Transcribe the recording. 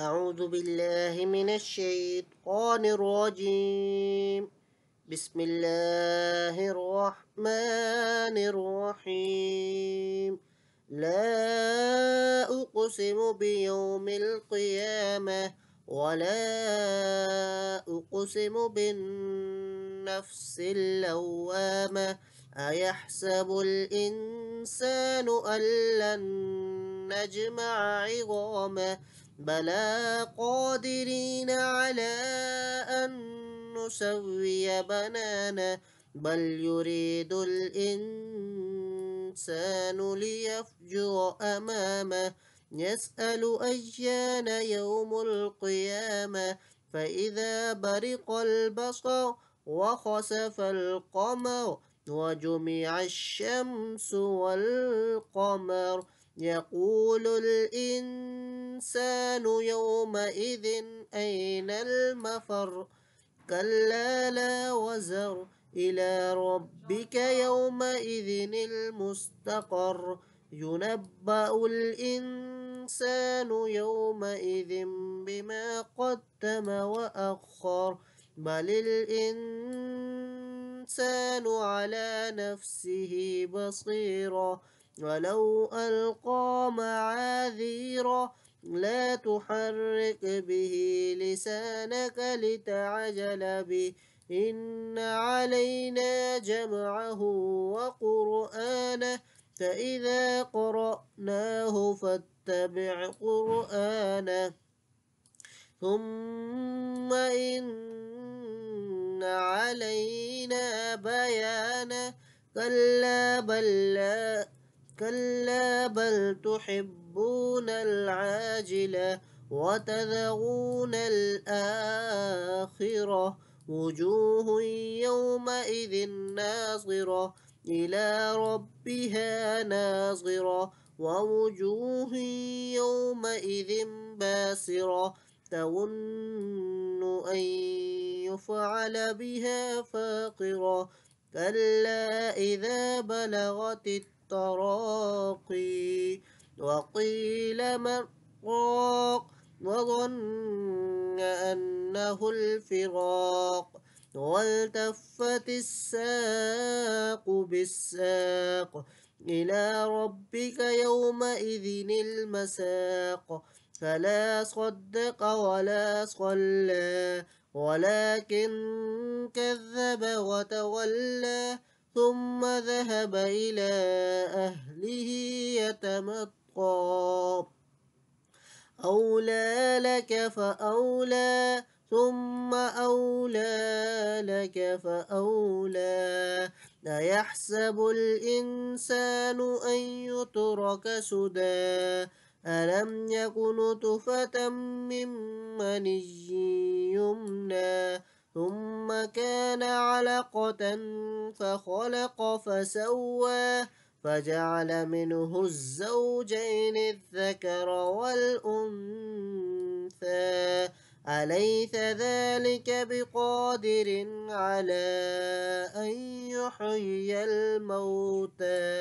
أعوذ بالله من الشيطان الرجيم بسم الله الرحمن الرحيم لا أقسم بيوم القيامة ولا أقسم بالنفس اللوامة أيحسب الإنسان أن لن نجمع عظامه بلى قادرين على أن نسوي بنانا بل يريد الإنسان ليفجر أمامه يسأل أيان يوم القيامة فإذا برق البصر وخسف القمر وجمع الشمس والقمر يقول الإنسان يومئذ أين المفر كلا لا وزر إلى ربك يومئذ المستقر ينبأ الإنسان يومئذ بما قدم وأخر بل الإنسان على نفسه بصيرا ولو ألقى معاذيره لا تحرك به لسانك لتعجل به إن علينا جمعه وقرآنه فإذا قرأناه فاتبع قرآنه ثم إن علينا بيانه كلا بل لا كلا بل تحبون العاجلة وتذغون الآخرة وجوه يومئذ ناظرة إلى ربها ناظرة ووجوه يومئذ باسرة تظن أن يفعل بها فاقرة كلا إذا بلغت التراقي وقيل من راق وظن أنه الفراق والتفت الساق بالساق إلى ربك يومئذ المساق فلا صدق ولا صلى ولكن كذب وتولى ثم ذهب إلى أهله يتمطى أولى لك فأولى ثم أولى لك فأولى أيحسب الإنسان أن يترك سدى ألم يكن نطفة من مني يمنى ثم كان علقة فخلق فسوى فجعل منه الزوجين الذكر والأنثى أليس ذلك بقادر على أن يحيي الموتى